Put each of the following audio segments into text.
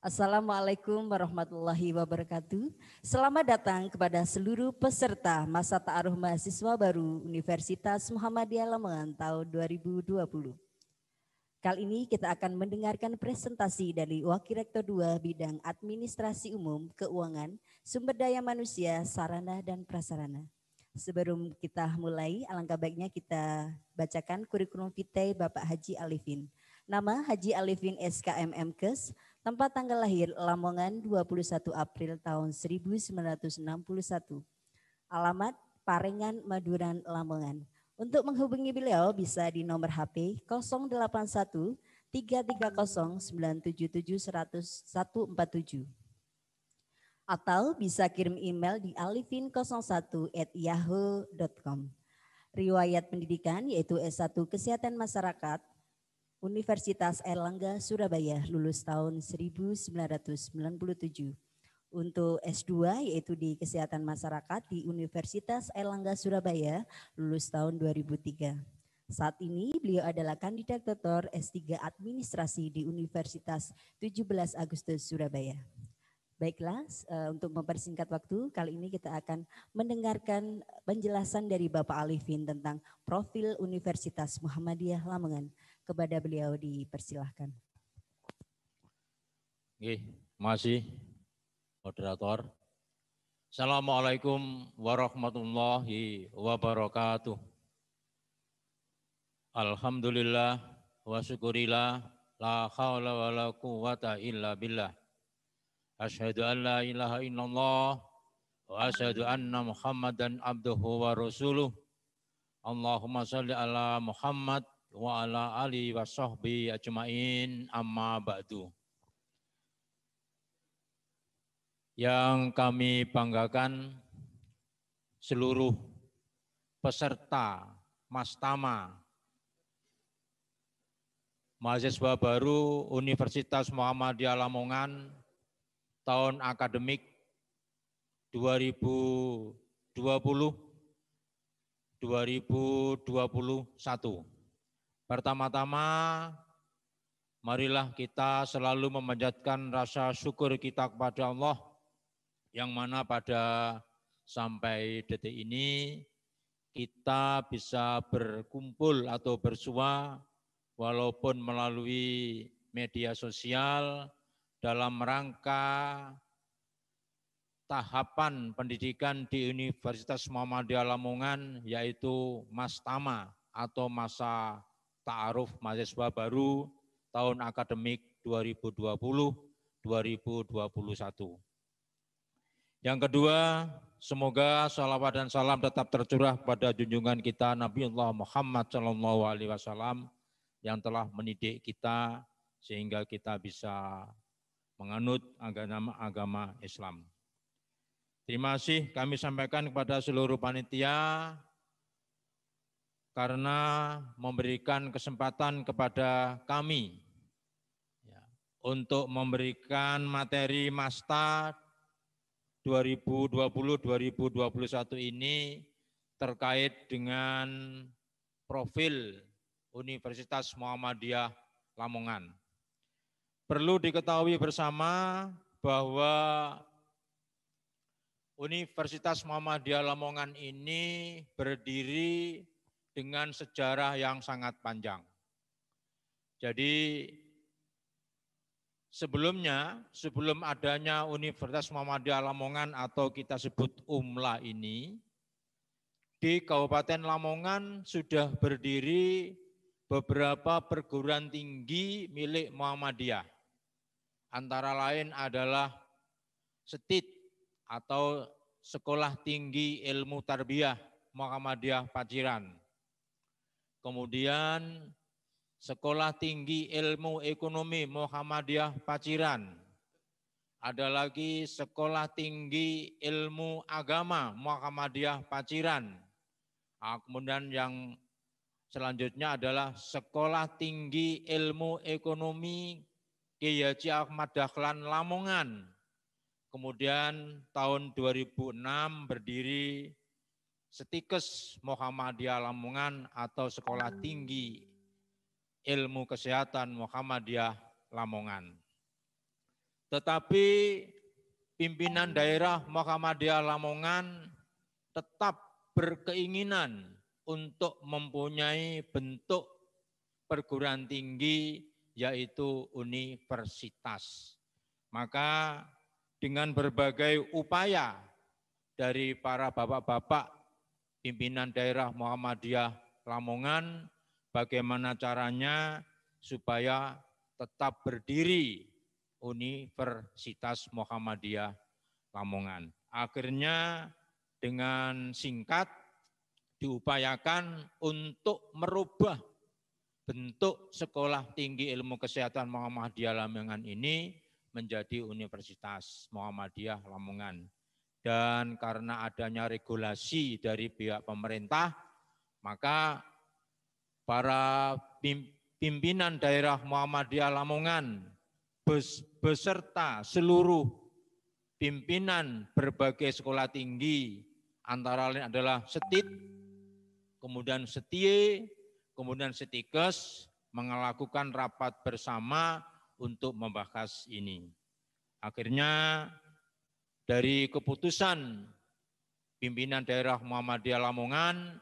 Assalamualaikum warahmatullahi wabarakatuh. Selamat datang kepada seluruh peserta masa ta'aruf mahasiswa baru Universitas Muhammadiyah Lamongan tahun 2020. Kali ini kita akan mendengarkan presentasi dari Wakil Rektor 2 Bidang Administrasi Umum, Keuangan, Sumber Daya Manusia, Sarana dan Prasarana. Sebelum kita mulai, alangkah baiknya kita bacakan kurikulum vitae Bapak Haji Alifin. Nama Haji Alifin SKMMKes, Tempat tanggal lahir Lamongan 21 April tahun 1961. Alamat Parengan Maduran Lamongan. Untuk menghubungi beliau bisa di nomor HP 081 330 977 147 atau bisa kirim email di alifin at yahoo.com. Riwayat pendidikan yaitu S1 Kesehatan Masyarakat, Universitas Erlangga Surabaya lulus tahun 1997 untuk S2 yaitu di Kesehatan Masyarakat di Universitas Erlangga Surabaya lulus tahun 2003. Saat ini beliau adalah kandidat doktor S3 Administrasi di Universitas 17 Agustus Surabaya. Baiklah, eh, untuk mempersingkat waktu, kali ini kita akan mendengarkan penjelasan dari Bapak Alifin tentang profil Universitas Muhammadiyah Lamongan kepada beliau dipersilahkan. Oke, masih moderator. Assalamualaikum warahmatullahi wabarakatuh. Alhamdulillah wa syukurillah la hawla wa la quwata illa billah. Asyhadu an la ilaha illallah wa asyhadu anna Muhammadan abduhu wa rasuluh. Allahumma salli ala Muhammad wa ala ali wa sahbi ajmain amma ba'du. Yang kami banggakan seluruh peserta Mastama mahasiswa baru Universitas Muhammadiyah Lamongan tahun akademik 2020 2021. Pertama-tama, marilah kita selalu memanjatkan rasa syukur kita kepada Allah, yang mana pada sampai detik ini kita bisa berkumpul atau bersua walaupun melalui media sosial dalam rangka tahapan pendidikan di Universitas Muhammadiyah Lamongan yaitu Mastama atau masa ta'aruf mahasiswa baru tahun akademik 2020-2021. Yang kedua, semoga salawat dan salam tetap tercurah pada junjungan kita Nabi Allah Muhammad Shallallahu Alaihi Wasallam yang telah menidik kita sehingga kita bisa menganut agama-agama Islam. Terima kasih kami sampaikan kepada seluruh panitia, karena memberikan kesempatan kepada kami ya, untuk memberikan materi Masta 2020-2021 ini terkait dengan profil Universitas Muhammadiyah Lamongan. Perlu diketahui bersama bahwa Universitas Muhammadiyah Lamongan ini berdiri dengan sejarah yang sangat panjang. Jadi sebelumnya, sebelum adanya Universitas Muhammadiyah Lamongan atau kita sebut UMLA ini, di Kabupaten Lamongan sudah berdiri beberapa perguruan tinggi milik Muhammadiyah. Antara lain adalah SETIT atau Sekolah Tinggi Ilmu Tarbiyah Muhammadiyah Paciran. Kemudian Sekolah Tinggi Ilmu Ekonomi Muhammadiyah Paciran. Ada lagi Sekolah Tinggi Ilmu Agama Muhammadiyah Paciran. Ah, kemudian yang selanjutnya adalah Sekolah Tinggi Ilmu Ekonomi Kiai Ahmad Dahlan Lamongan. Kemudian tahun 2006 berdiri Setikes Muhammadiyah Lamongan atau Sekolah hmm. Tinggi Ilmu Kesehatan Muhammadiyah Lamongan. Tetapi pimpinan hmm. daerah Muhammadiyah Lamongan tetap berkeinginan untuk mempunyai bentuk perguruan tinggi yaitu universitas. Maka dengan berbagai upaya dari para bapak-bapak pimpinan daerah Muhammadiyah Lamongan bagaimana caranya supaya tetap berdiri Universitas Muhammadiyah Lamongan. Akhirnya dengan singkat diupayakan untuk merubah bentuk Sekolah Tinggi Ilmu Kesehatan Muhammadiyah Lamongan ini menjadi Universitas Muhammadiyah Lamongan dan karena adanya regulasi dari pihak pemerintah, maka para pimpinan daerah Muhammadiyah Lamongan beserta seluruh pimpinan berbagai sekolah tinggi antara lain adalah Setit, kemudian Setie, kemudian Setikes melakukan rapat bersama untuk membahas ini. Akhirnya dari keputusan pimpinan daerah Muhammadiyah Lamongan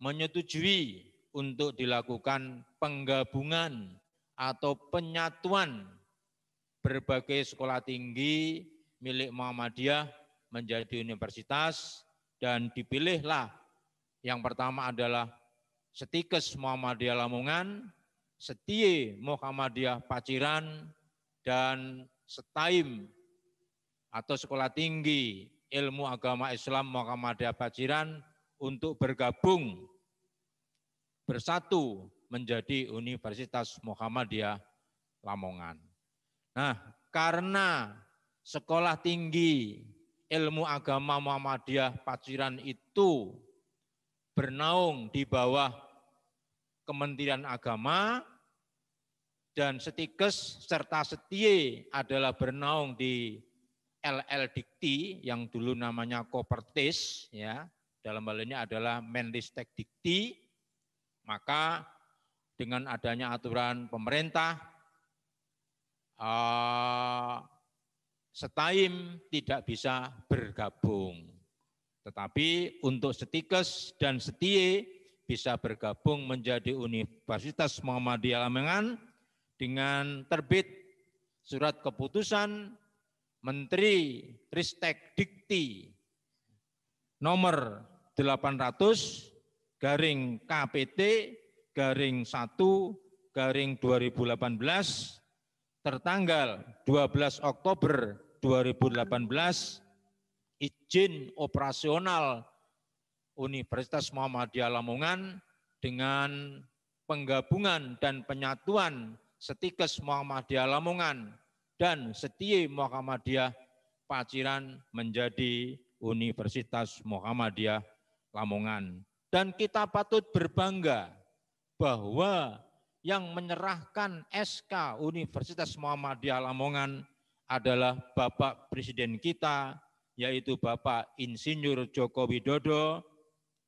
menyetujui untuk dilakukan penggabungan atau penyatuan berbagai sekolah tinggi milik Muhammadiyah menjadi universitas dan dipilihlah yang pertama adalah Setikes Muhammadiyah Lamongan, Setie Muhammadiyah Paciran, dan Setaim atau sekolah tinggi ilmu agama Islam Muhammadiyah Paciran untuk bergabung bersatu menjadi Universitas Muhammadiyah Lamongan. Nah, karena sekolah tinggi ilmu agama Muhammadiyah Paciran itu bernaung di bawah Kementerian Agama dan Setikes serta Setie adalah bernaung di LL Dikti yang dulu namanya Kopertis ya dalam hal ini adalah Menristek Dikti maka dengan adanya aturan pemerintah uh, Setaim tidak bisa bergabung tetapi untuk Setikes dan Setie bisa bergabung menjadi Universitas Muhammadiyah Lamengan dengan terbit surat keputusan Menteri Ristek Dikti nomor 800 garing KPT garing 1 garing 2018 tertanggal 12 Oktober 2018 izin operasional Universitas Muhammadiyah Lamongan dengan penggabungan dan penyatuan Setikes Muhammadiyah Lamongan dan setia Muhammadiyah Paciran menjadi Universitas Muhammadiyah Lamongan. Dan kita patut berbangga bahwa yang menyerahkan SK Universitas Muhammadiyah Lamongan adalah Bapak Presiden kita, yaitu Bapak Insinyur Joko Widodo,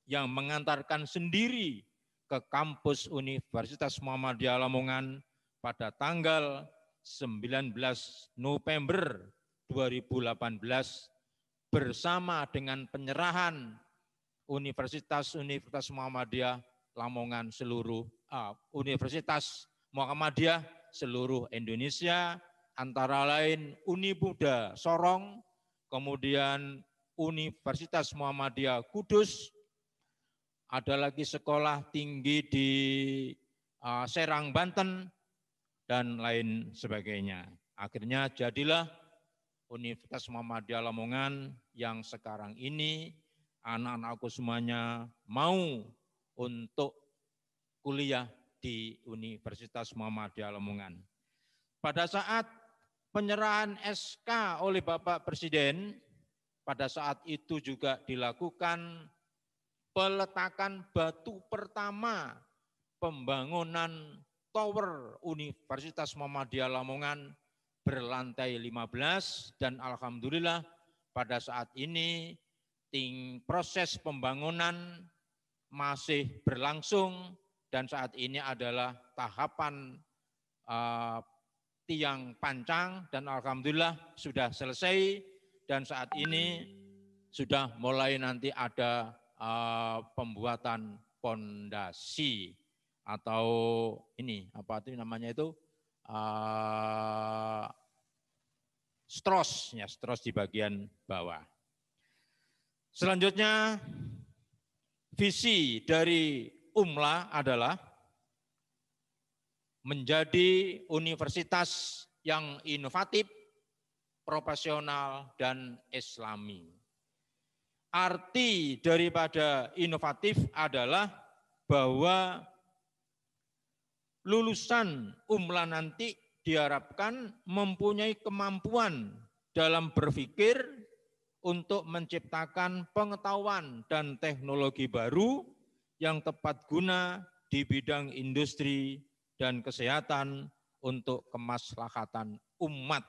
yang mengantarkan sendiri ke kampus Universitas Muhammadiyah Lamongan pada tanggal 19 November 2018 bersama dengan penyerahan Universitas-Universitas Muhammadiyah Lamongan seluruh uh, Universitas Muhammadiyah seluruh Indonesia antara lain Uni Buddha Sorong, kemudian Universitas Muhammadiyah Kudus, ada lagi sekolah tinggi di uh, Serang Banten, dan lain sebagainya. Akhirnya jadilah Universitas Muhammadiyah Lamongan yang sekarang ini anak-anakku semuanya mau untuk kuliah di Universitas Muhammadiyah Lamongan. Pada saat penyerahan SK oleh Bapak Presiden, pada saat itu juga dilakukan peletakan batu pertama pembangunan Tower Universitas Muhammadiyah Lamongan berlantai 15 dan alhamdulillah pada saat ini ting proses pembangunan masih berlangsung dan saat ini adalah tahapan uh, tiang pancang dan alhamdulillah sudah selesai dan saat ini sudah mulai nanti ada uh, pembuatan pondasi atau ini apa itu namanya itu uh, ah, stros ya stros di bagian bawah. Selanjutnya visi dari UMLA adalah menjadi universitas yang inovatif, profesional dan islami. Arti daripada inovatif adalah bahwa lulusan umla nanti diharapkan mempunyai kemampuan dalam berpikir untuk menciptakan pengetahuan dan teknologi baru yang tepat guna di bidang industri dan kesehatan untuk kemaslahatan umat.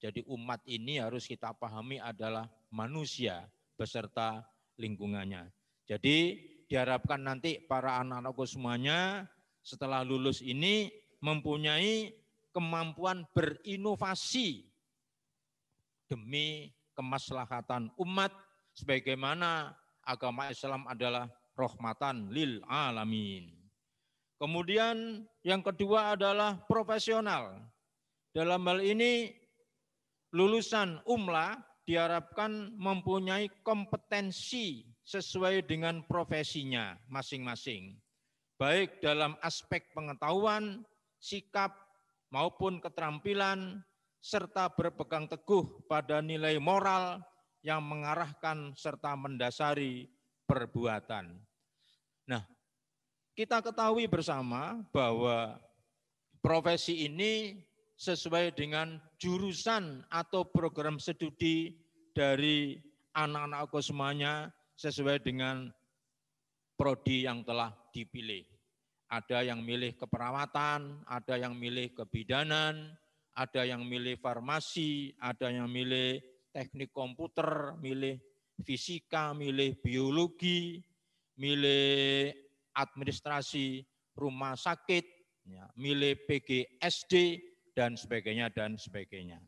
Jadi umat ini harus kita pahami adalah manusia beserta lingkungannya. Jadi diharapkan nanti para anak-anakku semuanya setelah lulus ini mempunyai kemampuan berinovasi demi kemaslahatan umat sebagaimana agama Islam adalah rahmatan lil alamin. Kemudian yang kedua adalah profesional. Dalam hal ini lulusan umla diharapkan mempunyai kompetensi sesuai dengan profesinya masing-masing baik dalam aspek pengetahuan, sikap, maupun keterampilan, serta berpegang teguh pada nilai moral yang mengarahkan serta mendasari perbuatan. Nah, kita ketahui bersama bahwa profesi ini sesuai dengan jurusan atau program studi dari anak-anakku semuanya sesuai dengan prodi yang telah dipilih. Ada yang milih keperawatan, ada yang milih kebidanan, ada yang milih farmasi, ada yang milih teknik komputer, milih fisika, milih biologi, milih administrasi rumah sakit, ya, milih PGSD, dan sebagainya, dan sebagainya.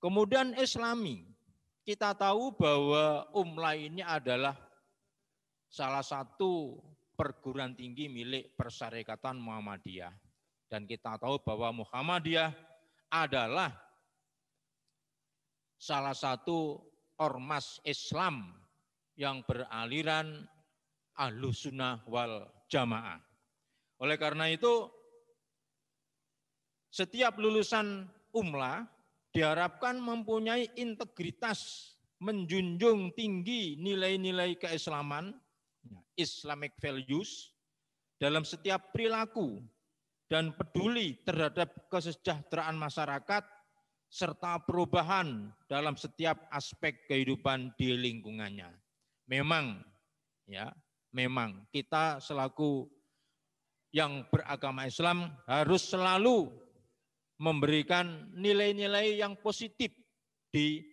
Kemudian islami, kita tahu bahwa umlah ini adalah salah satu perguruan tinggi milik Persyarikatan Muhammadiyah. Dan kita tahu bahwa Muhammadiyah adalah salah satu ormas Islam yang beraliran ahlus sunnah wal jamaah. Oleh karena itu, setiap lulusan umla diharapkan mempunyai integritas menjunjung tinggi nilai-nilai keislaman Islamic values dalam setiap perilaku dan peduli terhadap kesejahteraan masyarakat serta perubahan dalam setiap aspek kehidupan di lingkungannya. Memang ya, memang kita selaku yang beragama Islam harus selalu memberikan nilai-nilai yang positif di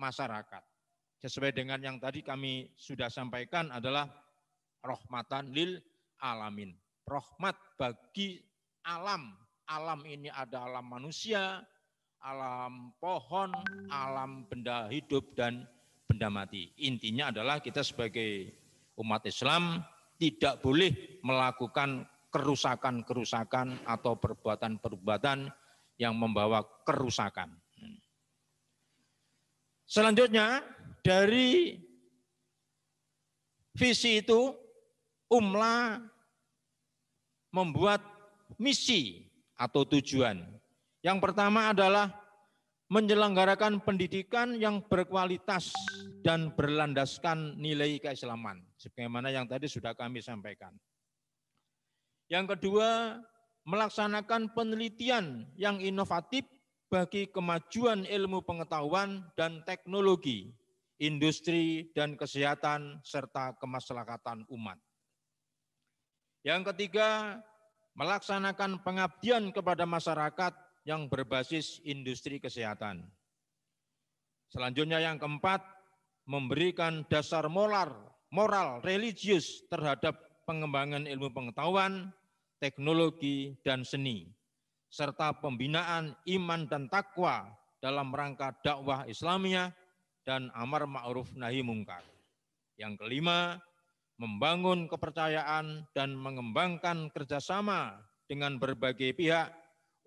masyarakat. Sesuai dengan yang tadi kami sudah sampaikan adalah Rohmatan lil alamin. Rohmat bagi alam. Alam ini ada alam manusia, alam pohon, alam benda hidup dan benda mati. Intinya adalah kita sebagai umat Islam tidak boleh melakukan kerusakan-kerusakan atau perbuatan-perbuatan yang membawa kerusakan. Selanjutnya dari visi itu Umla membuat misi atau tujuan. Yang pertama adalah menyelenggarakan pendidikan yang berkualitas dan berlandaskan nilai keislaman. Sebagaimana yang tadi sudah kami sampaikan. Yang kedua, melaksanakan penelitian yang inovatif bagi kemajuan ilmu pengetahuan dan teknologi, industri dan kesehatan serta kemaslahatan umat. Yang ketiga, melaksanakan pengabdian kepada masyarakat yang berbasis industri kesehatan. Selanjutnya yang keempat, memberikan dasar moral, moral religius terhadap pengembangan ilmu pengetahuan, teknologi, dan seni, serta pembinaan iman dan takwa dalam rangka dakwah Islamiyah dan amar ma'ruf nahi mungkar. Yang kelima, membangun kepercayaan dan mengembangkan kerjasama dengan berbagai pihak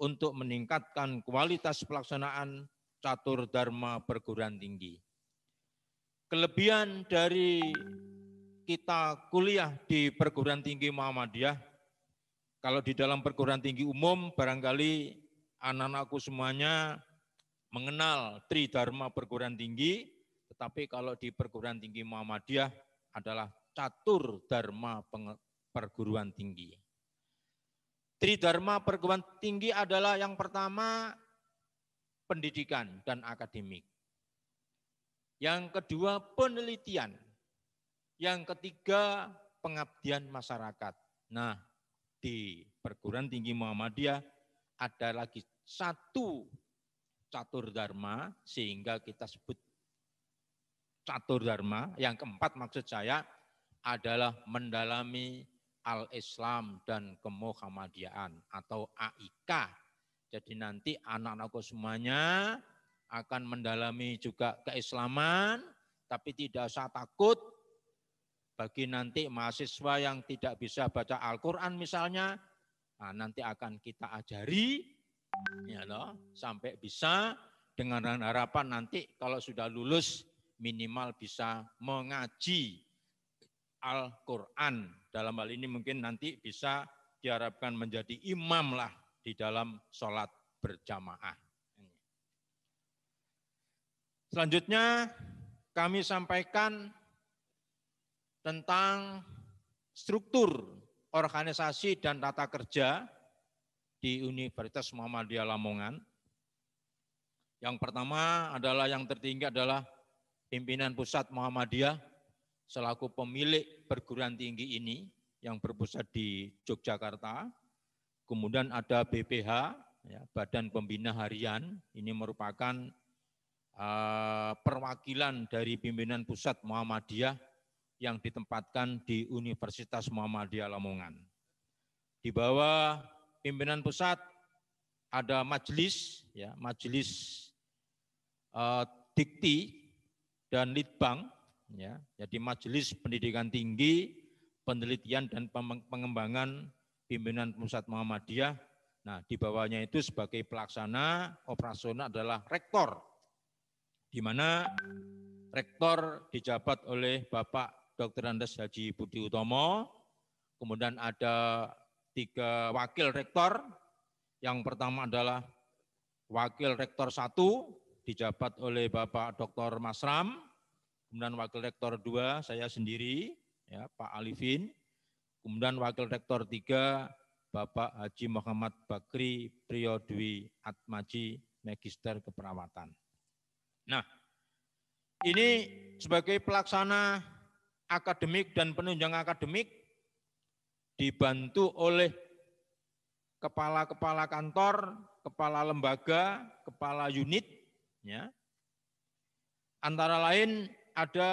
untuk meningkatkan kualitas pelaksanaan catur dharma perguruan tinggi. Kelebihan dari kita kuliah di perguruan tinggi Muhammadiyah, kalau di dalam perguruan tinggi umum barangkali anak-anakku semuanya mengenal tri dharma perguruan tinggi, tetapi kalau di perguruan tinggi Muhammadiyah adalah catur dharma perguruan tinggi. dharma perguruan tinggi adalah yang pertama pendidikan dan akademik. Yang kedua penelitian. Yang ketiga pengabdian masyarakat. Nah, di perguruan tinggi Muhammadiyah ada lagi satu catur dharma sehingga kita sebut catur dharma yang keempat maksud saya adalah mendalami al-Islam dan kemuhammadiaan atau AIK. Jadi nanti anak-anakku semuanya akan mendalami juga keislaman, tapi tidak usah takut bagi nanti mahasiswa yang tidak bisa baca Al-Quran misalnya, nah nanti akan kita ajari ya loh, sampai bisa dengan harapan nanti kalau sudah lulus minimal bisa mengaji Al-Quran. Dalam hal ini mungkin nanti bisa diharapkan menjadi imam lah di dalam sholat berjamaah. Selanjutnya kami sampaikan tentang struktur organisasi dan tata kerja di Universitas Muhammadiyah Lamongan. Yang pertama adalah yang tertinggi adalah pimpinan pusat Muhammadiyah selaku pemilik perguruan tinggi ini yang berpusat di Yogyakarta. Kemudian ada BPH, ya, Badan Pembina Harian, ini merupakan uh, perwakilan dari pimpinan pusat Muhammadiyah yang ditempatkan di Universitas Muhammadiyah Lamongan. Di bawah pimpinan pusat ada majelis, ya, majelis uh, eh, dikti dan litbang ya, Jadi Majelis Pendidikan Tinggi Penelitian dan Pengembangan Pimpinan Pusat Muhammadiyah. Nah, di bawahnya itu sebagai pelaksana operasional adalah rektor. Di mana rektor dijabat oleh Bapak Dr. Andes Haji Budi Utomo, kemudian ada tiga wakil rektor. Yang pertama adalah wakil rektor satu dijabat oleh Bapak Dr. Masram, kemudian Wakil Rektor 2 saya sendiri, ya Pak Alifin, kemudian Wakil Rektor 3 Bapak Haji Muhammad Bakri Priyodwi Atmaji Magister Keperawatan. Nah, ini sebagai pelaksana akademik dan penunjang akademik dibantu oleh kepala-kepala kantor, kepala lembaga, kepala unit, ya. Antara lain ada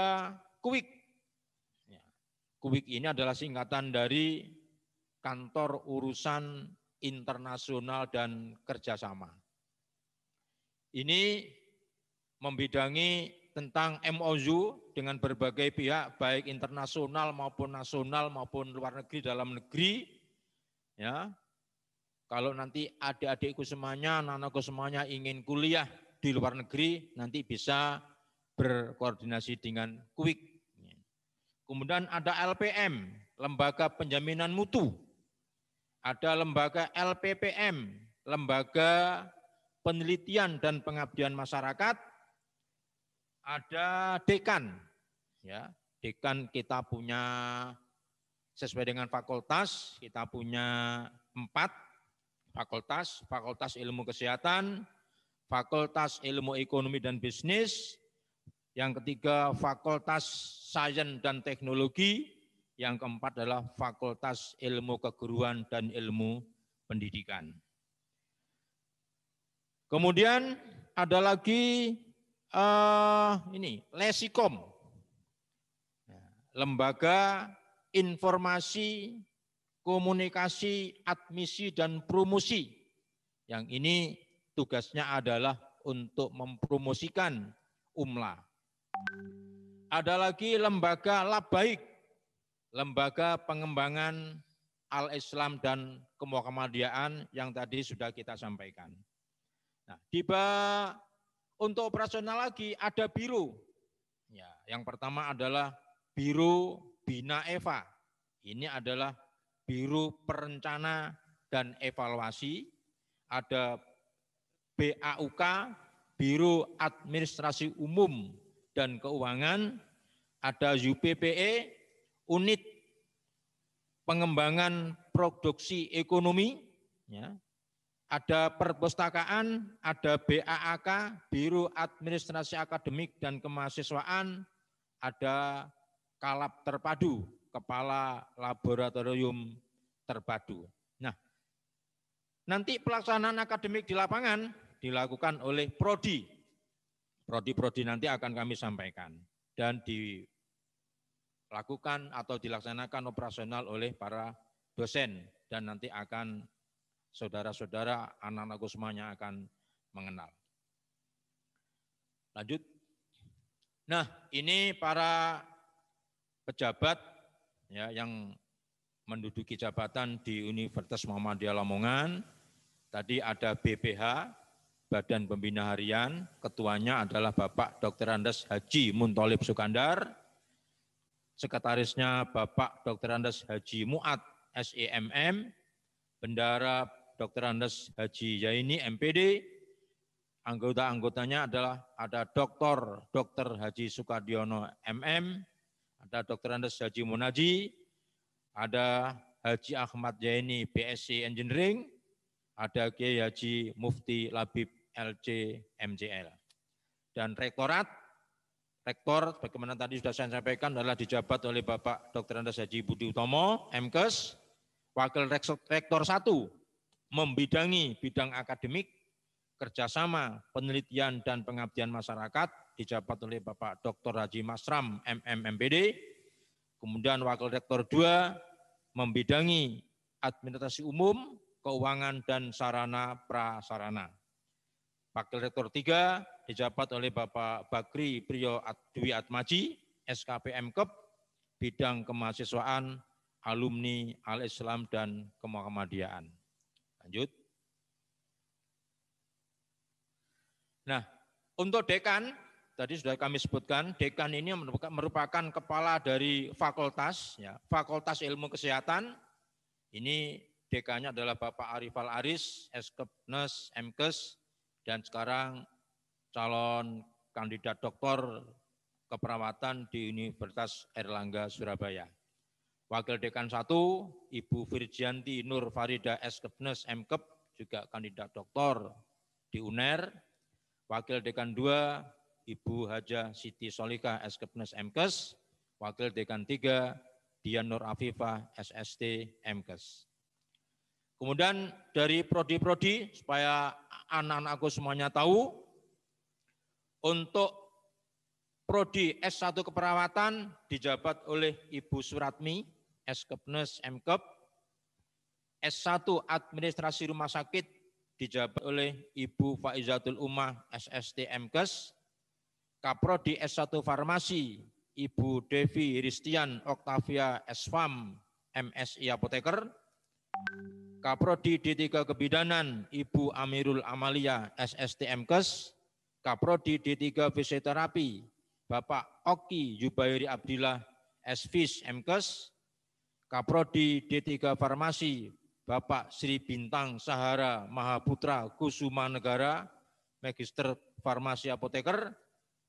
KUIK. Ya. KUIK ini adalah singkatan dari Kantor Urusan Internasional dan Kerjasama. Ini membidangi tentang MOU dengan berbagai pihak, baik internasional maupun nasional maupun luar negeri, dalam negeri. Ya, kalau nanti adik-adikku semuanya, anakku semuanya ingin kuliah di luar negeri, nanti bisa berkoordinasi dengan KUIK. Kemudian ada LPM, Lembaga Penjaminan Mutu. Ada lembaga LPPM, Lembaga Penelitian dan Pengabdian Masyarakat. Ada dekan, ya dekan kita punya sesuai dengan fakultas kita punya empat fakultas fakultas ilmu kesehatan fakultas ilmu ekonomi dan bisnis yang ketiga Fakultas Sains dan Teknologi. Yang keempat adalah Fakultas Ilmu Keguruan dan Ilmu Pendidikan. Kemudian ada lagi uh, ini Lesikom, ya, lembaga informasi komunikasi admisi dan promosi. Yang ini tugasnya adalah untuk mempromosikan umlah. Ada lagi lembaga Labaik, lembaga pengembangan Al-Islam dan Kemuhammadiyaan yang tadi sudah kita sampaikan. Nah, tiba untuk operasional lagi ada biru. Ya, yang pertama adalah biru Bina Eva. Ini adalah biru perencana dan evaluasi. Ada BAUK, biru Administrasi Umum dan Keuangan, ada UPPE, unit pengembangan produksi ekonomi, ya. ada perpustakaan, ada BAAK, Biro Administrasi Akademik dan Kemahasiswaan, ada Kalab Terpadu, Kepala Laboratorium Terpadu. Nah, nanti pelaksanaan akademik di lapangan dilakukan oleh prodi Prodi-prodi nanti akan kami sampaikan dan dilakukan atau dilaksanakan operasional oleh para dosen dan nanti akan saudara-saudara anak anak semuanya akan mengenal. Lanjut. Nah, ini para pejabat ya yang menduduki jabatan di Universitas Muhammadiyah Lamongan. Tadi ada BPH, Badan Pembina Harian, ketuanya adalah Bapak Dr. Andes Haji Muntolib Sukandar, sekretarisnya Bapak Dr. Andes Haji Muat SEMM, Bendara Dr. Andes Haji Yaini MPD, anggota-anggotanya adalah ada Dr. Dr. Haji Sukadiono MM, ada Dr. Andes Haji Munaji, ada Haji Ahmad Yaini BSc Engineering, ada Kiai Haji Mufti Labib LC MCL. Dan rektorat, rektor bagaimana tadi sudah saya sampaikan adalah dijabat oleh Bapak Dr. Andes Haji Budi Utomo, MKes, Wakil Rektor 1 membidangi bidang akademik, kerjasama, penelitian, dan pengabdian masyarakat, dijabat oleh Bapak Dr. Haji Masram, MMMPD. Kemudian Wakil Rektor 2 membidangi administrasi umum, keuangan, dan sarana prasarana. Wakil Rektor 3 dijabat oleh Bapak Bakri Priyo Dwi Atmaji, SKPM Kep, bidang kemahasiswaan, alumni, al-Islam, dan Kemahamadiaan. Lanjut. Nah, untuk dekan, tadi sudah kami sebutkan, dekan ini merupakan, merupakan kepala dari fakultas, ya, fakultas ilmu kesehatan. Ini dekannya adalah Bapak Arifal Aris, Eskepnes, Mkes dan sekarang calon kandidat doktor keperawatan di Universitas Erlangga Surabaya. Wakil Dekan 1, Ibu Virjanti Nur Farida S. Kepnes, Kep, juga kandidat doktor di UNER. Wakil Dekan 2, Ibu Haja Siti Solika S. Kepnes, MKES. Wakil Dekan 3, Dian Nur Afifah, SST, MKES. Kemudian dari prodi-prodi supaya anak-anakku semuanya tahu untuk prodi S1 keperawatan dijabat oleh Ibu Suratmi, S-Kepnes, m S1 administrasi rumah sakit dijabat oleh Ibu Faizatul Umah, SST, MKes. Kaprodi S1 farmasi, Ibu Devi Ristian Oktavia Esfam, MSI Apoteker. Kaprodi D3 Kebidanan Ibu Amirul Amalia SSTMKes, Kaprodi D3 Fisioterapi Bapak Oki Yubairi Abdillah SVis MKes, Kaprodi D3 Farmasi Bapak Sri Bintang Sahara Mahaputra Kusuma Negara, Magister Farmasi Apoteker,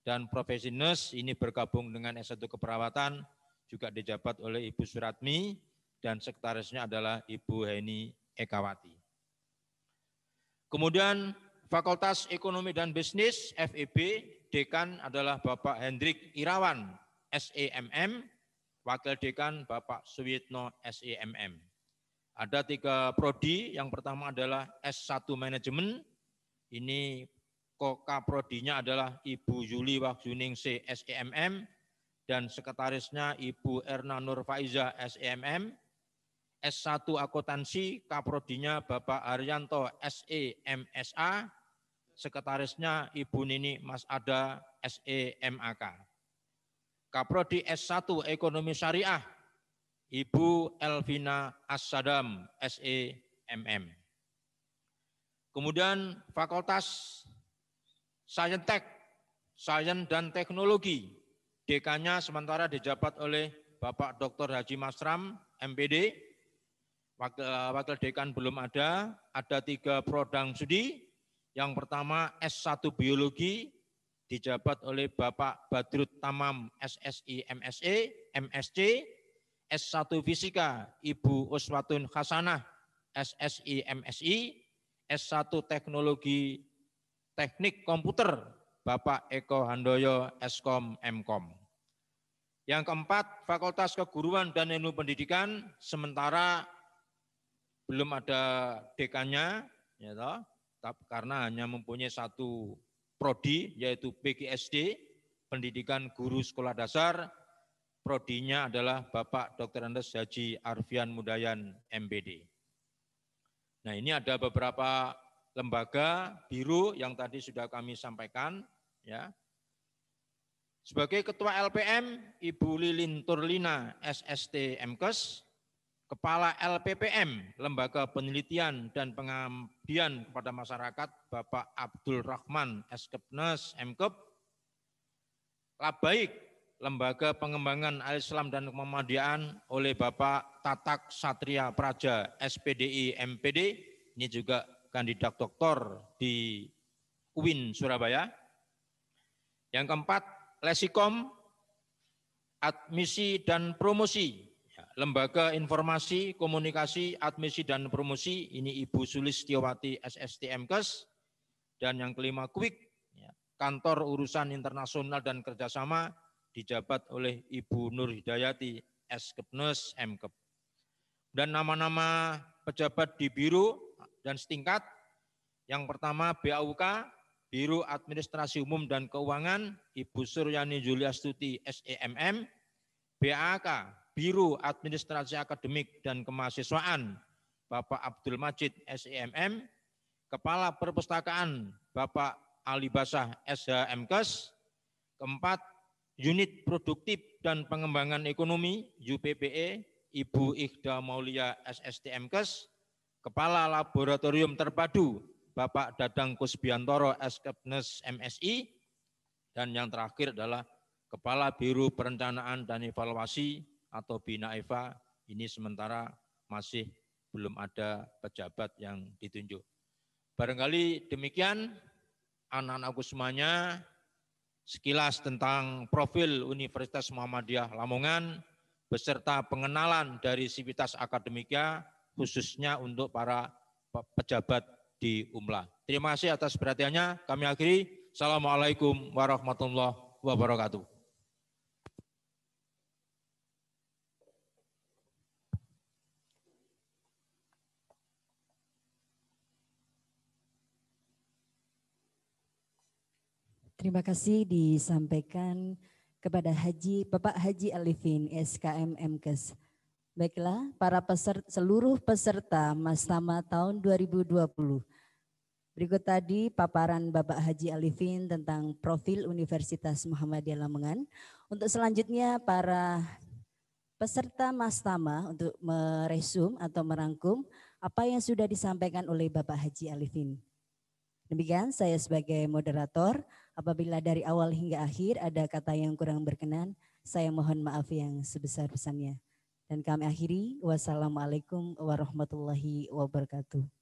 dan profesi nurse ini bergabung dengan S1 Keperawatan, juga dijabat oleh Ibu Suratmi, dan sekretarisnya adalah Ibu Heni Ekawati. Kemudian Fakultas Ekonomi dan Bisnis FEB, dekan adalah Bapak Hendrik Irawan, SEMM, wakil dekan Bapak Suyitno SEMM. Ada tiga prodi, yang pertama adalah S1 Manajemen, ini koka prodinya adalah Ibu Yuli C, SEMM, dan sekretarisnya Ibu Erna Nurfaiza, S.A.M.M. E SEMM, S1 akuntansi, kaprodinya Bapak Arianto SE MSA, sekretarisnya Ibu Nini Mas Ada SE MAK. Kaprodi S1 Ekonomi Syariah, Ibu Elvina Assadam SE MM. Kemudian Fakultas Sayentek, Sains dan Teknologi, dekannya sementara dijabat oleh Bapak Dr. Haji Masram, MPD, wakil, eh, wakil dekan belum ada, ada tiga prodang studi. Yang pertama S1 Biologi dijabat oleh Bapak Badrut Tamam SSI MSE, MSC, S1 Fisika Ibu Uswatun Hasanah SSI MSI, S1 Teknologi Teknik Komputer Bapak Eko Handoyo Eskom Mkom. Yang keempat, Fakultas Keguruan dan Ilmu Pendidikan, sementara belum ada dekannya, ya toh, karena hanya mempunyai satu prodi yaitu PGSD, Pendidikan Guru Sekolah Dasar. Prodinya adalah Bapak Dr. Andes Haji Arfian Mudayan MBD. Nah, ini ada beberapa lembaga biru yang tadi sudah kami sampaikan ya. Sebagai Ketua LPM Ibu Lilin Turlina SST MKes Kepala LPPM, Lembaga Penelitian dan Pengabdian kepada Masyarakat, Bapak Abdul Rahman Eskepnes, MKEP, Labaik, Lembaga Pengembangan Al-Islam dan Kemamadian oleh Bapak Tatak Satria Praja, SPDI MPD, ini juga kandidat doktor di UIN Surabaya. Yang keempat, Lesikom, Admisi dan Promosi Lembaga Informasi, Komunikasi, Admisi, dan Promosi, ini Ibu Sulis Sulistiawati SSTMKes. Dan yang kelima, Quick, ya, Kantor Urusan Internasional dan Kerjasama, dijabat oleh Ibu Nur Hidayati, Skepnes, Mkep. Dan nama-nama pejabat di Biro dan setingkat, yang pertama BAUK, Biro Administrasi Umum dan Keuangan, Ibu Suryani Juliastuti, SEMM, BAK, Biro Administrasi Akademik dan Kemahasiswaan Bapak Abdul Majid SEMM, Kepala Perpustakaan Bapak Ali Basah SHMKes, keempat Unit Produktif dan Pengembangan Ekonomi UPPE Ibu Ikhda Maulia SSTMKes, Kepala Laboratorium Terpadu Bapak Dadang Kusbiantoro Eskepnes MSI, dan yang terakhir adalah Kepala Biro Perencanaan dan Evaluasi atau Bina Eva ini sementara masih belum ada pejabat yang ditunjuk. Barangkali demikian anak-anakku semuanya sekilas tentang profil Universitas Muhammadiyah Lamongan beserta pengenalan dari sivitas akademika khususnya untuk para pejabat di UMLA. Terima kasih atas perhatiannya. Kami akhiri. Assalamualaikum warahmatullahi wabarakatuh. terima kasih disampaikan kepada Haji Bapak Haji Alifin SKM MKes. Baiklah, para peserta, seluruh peserta Mas Tama tahun 2020. Berikut tadi paparan Bapak Haji Alifin tentang profil Universitas Muhammadiyah Lamongan. Untuk selanjutnya para peserta Mas Tama untuk meresum atau merangkum apa yang sudah disampaikan oleh Bapak Haji Alifin. Demikian saya sebagai moderator. Apabila dari awal hingga akhir ada kata yang kurang berkenan, saya mohon maaf yang sebesar-besarnya. Dan kami akhiri, wassalamualaikum warahmatullahi wabarakatuh.